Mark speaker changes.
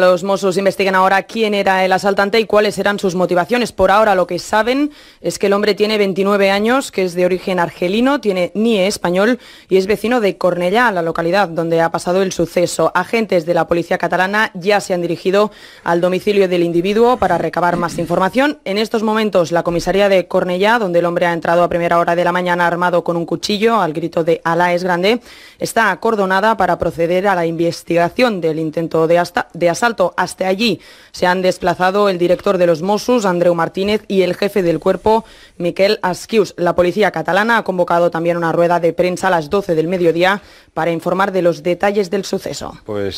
Speaker 1: Los Mossos investigan ahora quién era el asaltante y cuáles eran sus motivaciones. Por ahora lo que saben es que el hombre tiene 29 años, que es de origen argelino, tiene NIE español y es vecino de Cornellá, la localidad donde ha pasado el suceso. Agentes de la policía catalana ya se han dirigido al domicilio del individuo para recabar más información. En estos momentos la comisaría de Cornellá, donde el hombre ha entrado a primera hora de la mañana armado con un cuchillo al grito de "¡Ala es grande, está acordonada para proceder a la investigación del intento de asalto hasta allí se han desplazado el director de los Mossos, Andreu Martínez, y el jefe del cuerpo, Miquel Asquius. La policía catalana ha convocado también una rueda de prensa a las 12 del mediodía para informar de los detalles del suceso.
Speaker 2: Pues